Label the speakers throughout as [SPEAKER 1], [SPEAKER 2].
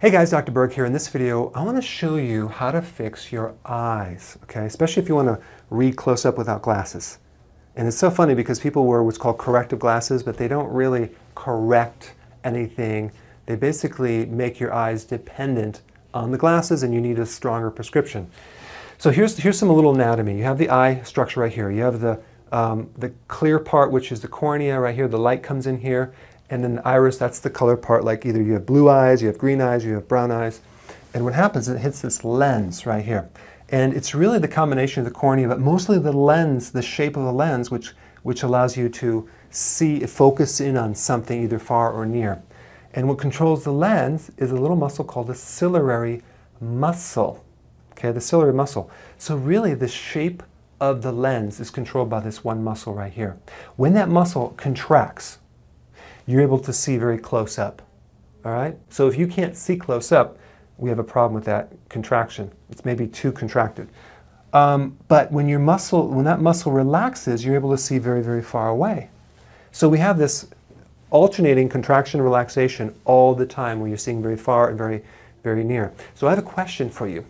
[SPEAKER 1] Hey guys, Dr. Berg here. In this video, I want to show you how to fix your eyes, okay? Especially if you want to read close up without glasses. And it's so funny because people wear what's called corrective glasses, but they don't really correct anything. They basically make your eyes dependent on the glasses and you need a stronger prescription. So here's, here's some little anatomy. You have the eye structure right here. You have the, um, the clear part, which is the cornea right here. The light comes in here. And then the iris, that's the color part, like either you have blue eyes, you have green eyes, you have brown eyes. And what happens is it hits this lens right here. And it's really the combination of the cornea, but mostly the lens, the shape of the lens, which, which allows you to see, focus in on something either far or near. And what controls the lens is a little muscle called the ciliary muscle. Okay, the ciliary muscle. So really the shape of the lens is controlled by this one muscle right here. When that muscle contracts, you're able to see very close up. All right? So if you can't see close up, we have a problem with that contraction. It's maybe too contracted. Um, but when your muscle, when that muscle relaxes, you're able to see very, very far away. So we have this alternating contraction relaxation all the time where you're seeing very far and very, very near. So I have a question for you.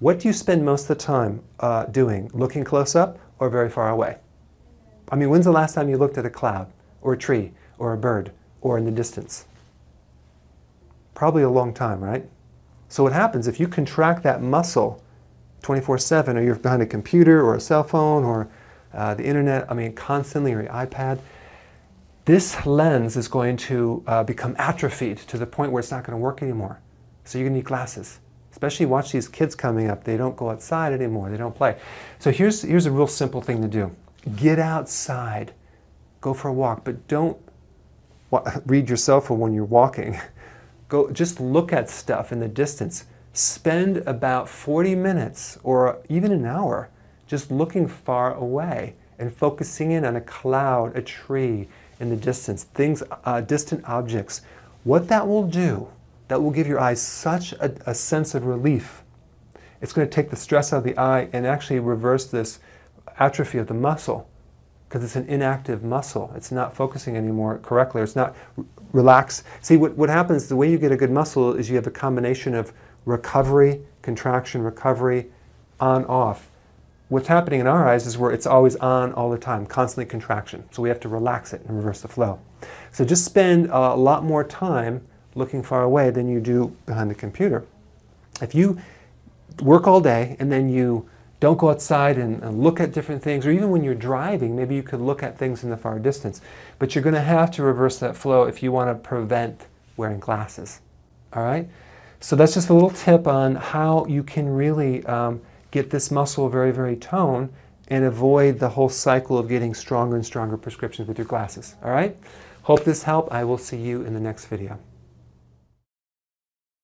[SPEAKER 1] What do you spend most of the time uh, doing? Looking close up or very far away? I mean, when's the last time you looked at a cloud or a tree or a bird or in the distance. Probably a long time, right? So what happens if you contract that muscle 24/7 or you're behind a computer or a cell phone or uh, the internet, I mean constantly or your iPad, this lens is going to uh, become atrophied to the point where it's not going to work anymore. So you're going to need glasses. Especially watch these kids coming up. They don't go outside anymore. They don't play. So here's, here's a real simple thing to do. Get outside. Go for a walk, but don't read your cell phone when you're walking. Go, just look at stuff in the distance. Spend about 40 minutes or even an hour just looking far away and focusing in on a cloud, a tree in the distance, things, uh, distant objects. What that will do, that will give your eyes such a, a sense of relief. It's going to take the stress out of the eye and actually reverse this atrophy of the muscle because it's an inactive muscle. It's not focusing anymore correctly, or it's not relax. See, what, what happens, the way you get a good muscle is you have a combination of recovery, contraction, recovery, on, off. What's happening in our eyes is where it's always on all the time, constantly contraction. So we have to relax it and reverse the flow. So just spend a lot more time looking far away than you do behind the computer. If you work all day and then you don't go outside and, and, look at different things, or even when you're driving, maybe you could look at things in the far distance. But you're going to have to reverse that flow if you want to prevent wearing glasses. All right? So that's just a little tip on how you can really um, get this muscle very, very toned and avoid the whole cycle of getting stronger and stronger prescriptions with your glasses. All right? Hope this helped. I will see you in the next video.